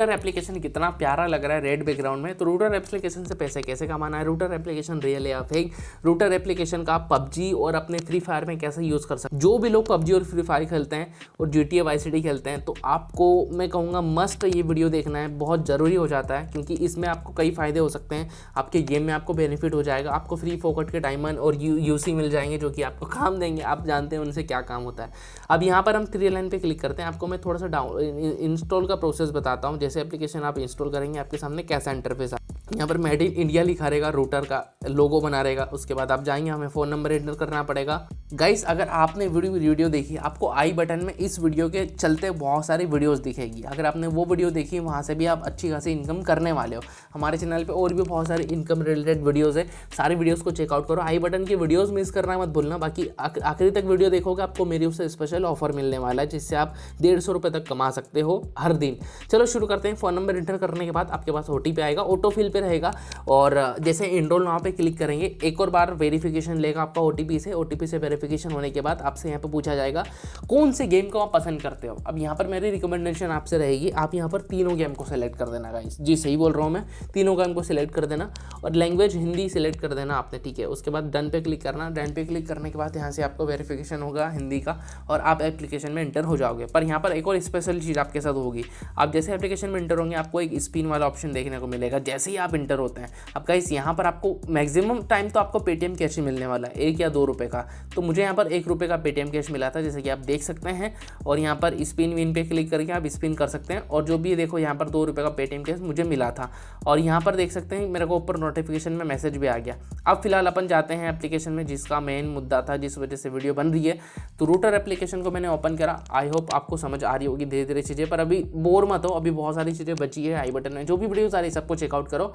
router application कितना प्यारा लग रहा है रेड बैकग्राउंड में तो रूटर एप्लीकेशन से पैसे कैसे कमाना है रूटर एप्लीकेशन रियल है या फेक रूटर एप्लीकेशन का पबजी और अपने फ्री फायर में कैसे यूज़ कर सकते जो भी लोग पबजी और फ्री फायर खेलते हैं और जी टी सी खेलते हैं तो आपको मैं कहूँगा मस्ट ये वीडियो देखना है बहुत ज़रूरी हो जाता है क्योंकि इसमें आपको कई फ़ायदे हो सकते हैं आपके गेम में आपको बेनिफिट हो जाएगा आपको फ्री फोकट के डायमंड और यू यूसी मिल जाएंगे जो कि आपको काम देंगे आप जानते हैं उनसे क्या काम होता है अब यहाँ पर हम थ्री लाइन पर क्लिक करते हैं आपको मैं थोड़ा सा डाउन इंस्टॉल का प्रोसेस बताता हूँ जैसे एप्लीकेशन आप इंस्टॉल करेंगे आपके सामने कैसा इंटरफेस यहाँ पर मेड इन इंडिया लिखा रहेगा रूटर का लोगो बना रहेगा उसके बाद आप जाएंगे हमें फ़ोन नंबर एंटर करना पड़ेगा गाइस अगर आपने वीडियो वीडियो देखी आपको आई बटन में इस वीडियो के चलते बहुत सारी वीडियोस दिखेगी अगर आपने वो वीडियो देखी वहाँ से भी आप अच्छी खासी इनकम करने वाले हो हमारे चैनल पे और भी बहुत सारी इनकम रिलेटेड वीडियोस है सारी वीडियोस को चेकआउट करो आई बटन की वीडियोस मिस करना मत भूलना बाकी आखिरी तक वीडियो देखोगे आपको मेरी उससे स्पेशल ऑफर मिलने वाला है जिससे आप डेढ़ सौ तक कमा सकते हो हर दिन चलो शुरू करते हैं फ़ोन नंबर इंटर करने के बाद आपके पास ओ आएगा ऑटो फिल पर रहेगा और जैसे इनरोल वहाँ पर क्लिक करेंगे एक और बार वेरीफिकेशन लेगा आपका ओ टी से ओ से वेरीफिक वेरिफिकेशन होने के बाद आपसे यहाँ पर पूछा जाएगा कौन से गेम को आप पसंद करते हो अब यहाँ पर मेरी रिकमेंडेशन आपसे रहेगी आप यहाँ पर तीनों गेम को सिलेक्ट कर देना गाइस जी सही बोल रहा हूँ मैं तीनों गेम को सिलेक्ट कर देना और लैंग्वेज हिंदी सिलेक्ट कर देना आपने ठीक है उसके बाद डन पे क्लिक करना डन पे क्लिक करने के बाद यहाँ से आपको वेरीफिकेशन होगा हिंदी का और आप एप्लीकेशन में इंटर हो जाओगे पर यहाँ पर एक और स्पेशल चीज़ आपके साथ होगी आप जैसे एप्लीकेशन में इंटर होंगे आपको एक स्पिन वाला ऑप्शन देखने को मिलेगा जैसे ही आप इंटर होते हैं अब गाइस यहाँ पर आपको मैक्सिमम टाइम तो आपको पेटीएम कैश ही मिलने वाला है एक या दो रुपये का तो मुझे यहाँ पर एक रुपये का पेटीएम कैश मिला था जैसे कि आप देख सकते हैं और यहाँ पर स्पिन विन पे क्लिक करके आप स्पिन कर सकते हैं और जो भी देखो यहाँ पर दो रुपये का पेटीएम कैश मुझे मिला था और यहाँ पर देख सकते हैं मेरे को ऊपर नोटिफिकेशन में मैसेज भी आ गया अब फिलहाल अपन जाते हैं एप्लीकेशन में जिसका मेन मुद्दा था जिस वजह से वीडियो बन रही है तो रूटर एप्लीकेशन को मैंने ओपन करा आई होप आपको समझ आ रही होगी धीरे धीरे चीज़ें पर अभी बोर मत हो अभी बहुत सारी चीज़ें बची है आई बटन में जो भी वीडियो आ रही है सबको चेकआउट करो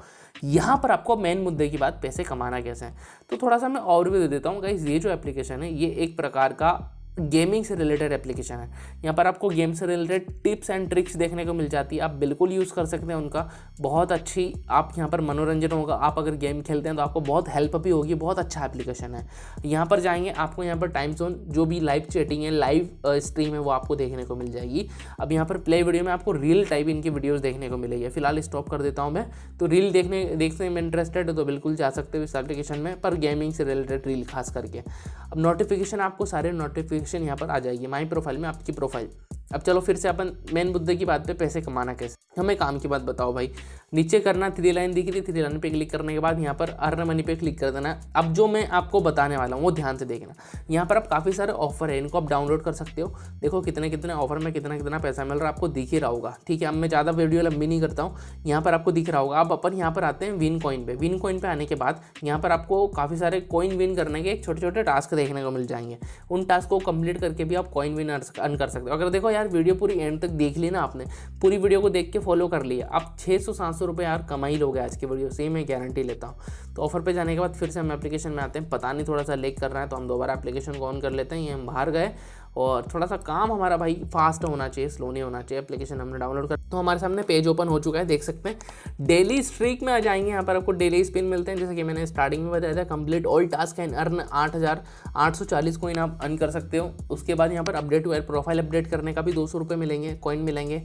यहाँ पर आपको मेन मुद्दे की बात पैसे कमाना कैसे है तो थोड़ा सा मैं और भी दे देता हूँ कहीं ये जो एप्लीकेशन है में ये एक प्रकार का गेमिंग से रिलेटेड एप्लीकेशन है यहाँ पर आपको गेम से रिलेटेड टिप्स एंड ट्रिक्स देखने को मिल जाती है आप बिल्कुल यूज़ कर सकते हैं उनका बहुत अच्छी आप यहाँ पर मनोरंजन होगा आप अगर गेम खेलते हैं तो आपको बहुत हेल्प भी होगी बहुत अच्छा एप्लीकेशन है यहाँ पर जाएंगे आपको यहाँ पर टाइम जोन जो भी लाइव चैटिंग है लाइव स्ट्रीम है वो आपको देखने को मिल जाएगी अब यहाँ पर प्ले वीडियो में आपको रील टाइप इनकी वीडियोज़ देखने को मिलेगी फिलहाल स्टॉप कर देता हूँ मैं तो रील देखने देखने में इंटरेस्टेड है तो बिल्कुल जा सकते हो इस एप्लीकेशन में पर गेमिंग से रिलेटेड रील खास करके अब नोटिफिकेशन आपको सारे नोटिफिक सेक्शन यहाँ पर आ जाएगी माई प्रोफाइल में आपकी प्रोफाइल अब चलो फिर से अपन मेन मुद्दे की बात पे पैसे कमाना कैसे हमें काम की बात बताओ भाई नीचे करना थ्री लाइन दिख रही थ्री लाइन पे क्लिक करने के बाद यहाँ पर अर्न मनी पे क्लिक कर देना अब जो मैं आपको बताने वाला हूँ वो ध्यान से देखना यहाँ पर आप काफ़ी सारे ऑफर है इनको आप डाउनलोड कर सकते हो देखो कितने कितने ऑफर में कितना कितना पैसा मिल रहा है आपको दिख ही रहा होगा ठीक है अब मैं ज़्यादा वीडियो लंबी नहीं करता हूँ यहाँ पर आपको दिख रहा होगा अब अपन यहाँ पर आते हैं विन कॉइन पे विन कॉइन पे आने के बाद यहाँ पर आपको काफ़ी सारे कॉइन विन करने के छोटे छोटे टास्क देखने को मिल जाएंगे उन टास्क को कंप्लीट करके भी आप कॉइन विन अर्न कर सकते हो अगर देखो यार वीडियो पूरी एंड तक देख ली ना आपने पूरी वीडियो को देख के फॉलो कर लिया आप छः सौ सात सौ रुपये यार कमाई लोगे आज की वीडियो से ही मैं गारंटी लेता हूँ तो ऑफर पर जाने के बाद फिर से हम एप्लीकेशन में आते हैं पता नहीं थोड़ा सा लेक कर रहा है तो हम दोबारा एप्लीकेशन को ऑन कर लेते हैं ये हम बाहर गए और थोड़ा सा काम हमारा भाई फास्ट होना चाहिए स्लो नहीं होना चाहिए एप्लीकेशन हमने डाउनलोड कर तो हमारे सामने पेज ओपन हो चुका है देख सकते हैं डेली स्ट्रीक में आ जाएंगे यहाँ पर आपको डेली स्पिन मिलते हैं जैसे कि मैंने स्टार्टिंग में बताया था complete all task and earn आठ हज़ार आठ सौ चालीस कोइन आप अर्न कर सकते हो उसके बाद यहाँ पर अपडेट हुआ प्रोफाइल अपडेट करने का भी दो सौ रुपये मिलेंगे कॉइन मिलेंगे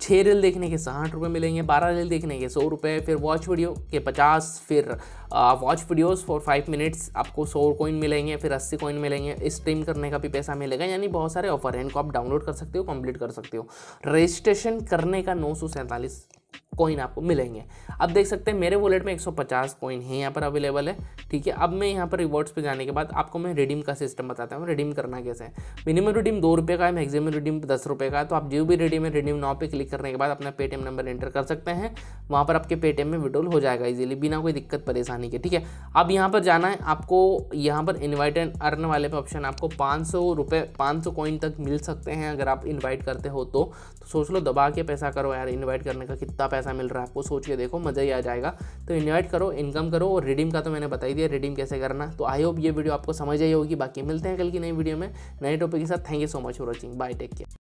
छः रील देखने के साठ रुपये मिलेंगे बारह रील देखने के सौ रुपये फिर वॉच वीडियो के पचास फिर watch videos for five minutes आपको सौ कोइन मिलेंगे फिर अस्सी कोइन मिलेंगे स्ट्रीम करने का भी पैसा मिलेगा यानी बहुत सारे ऑफर हैं इनको आप डाउनलोड कर सकते हो कंप्लीट कर सकते हो रजिस्ट्रेशन करने का नौ सौ सैंतालीस कॉइन आपको मिलेंगे अब देख सकते हैं मेरे वॉलेट में 150 कोइन है यहाँ पर अवेलेबल है ठीक है अब मैं यहाँ पर रिवॉर्ड्स पे जाने के बाद आपको मैं रिडीम का सिस्टम बताता हूँ रिडीम करना कैसे है मिनिमम रिडीम दो रुपये का है मैक्सिमम रिडीम दस रुपये का है तो आप जो भी रिडीम है रिडीम नाव पर क्लिक करने के बाद अपना पेटीएम नंबर एंटर कर सकते हैं वहाँ पर आपके पेटीएम में विड्रोल हो जाएगा इजिली बिना कोई दिक्कत परेशानी के ठीक है अब यहाँ पर जाना है आपको यहाँ पर इन्वाइट एंड अर्न वाले पे ऑप्शन आपको पाँच सौ रुपये पाँच सौ कॉइन तक मिल सकते हैं अगर आप इन्वाइट करते हो तो।, तो सोच लो दबा के पैसा करो यार इन्वाइट करने का कितना पैसा पैसा मिल रहा है आपको सोच के देखो मज़ा ही आ जाएगा तो इन्वाइट करो इनकम करो और रिडीम का तो मैंने बताई दिया रिडीम कैसे करना तो आई होप ये वीडियो आपको समझ आई होगी बाकी मिलते हैं कल की नई वीडियो में नए टॉपिक के साथ thank you so much for watching bye take care